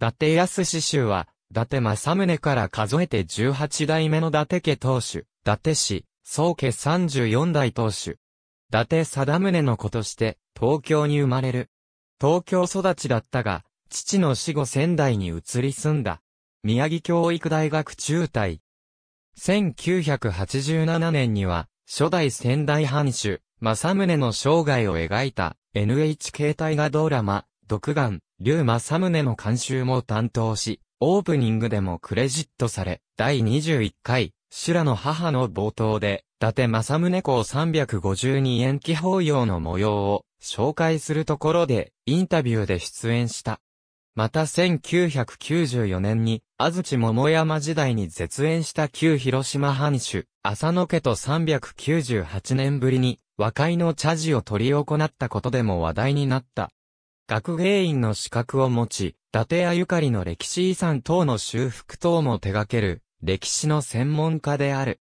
伊達康志州は、伊達政宗から数えて18代目の伊達家当主、伊達氏、宗家34代当主。伊達貞宗の子として、東京に生まれる。東京育ちだったが、父の死後仙台に移り住んだ。宮城教育大学中退。1987年には、初代仙台藩主、政宗の生涯を描いた NHK 大河ドラマ、独眼、龍正宗の監修も担当し、オープニングでもクレジットされ、第21回、修羅の母の冒頭で、伊達政宗公352延期法要の模様を紹介するところで、インタビューで出演した。また1994年に、安土桃山時代に絶縁した旧広島藩主、浅野家と398年ぶりに、和解の茶事を取り行ったことでも話題になった。学芸員の資格を持ち、伊達屋ゆかりの歴史遺産等の修復等も手掛ける、歴史の専門家である。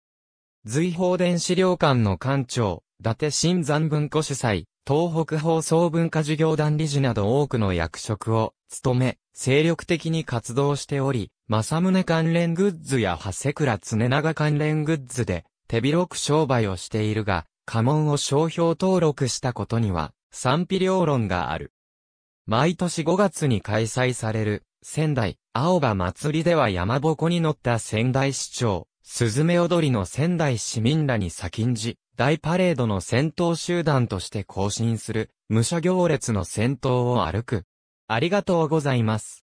随宝電資料館の館長、伊達新山文庫主催、東北放送文化事業団理事など多くの役職を務め、精力的に活動しており、正宗関連グッズや長谷倉常長関連グッズで手広く商売をしているが、家紋を商標登録したことには賛否両論がある。毎年5月に開催される、仙台、青葉祭りでは山鉾に乗った仙台市長、スズメ踊りの仙台市民らに先んじ、大パレードの戦闘集団として行進する、武者行列の戦闘を歩く。ありがとうございます。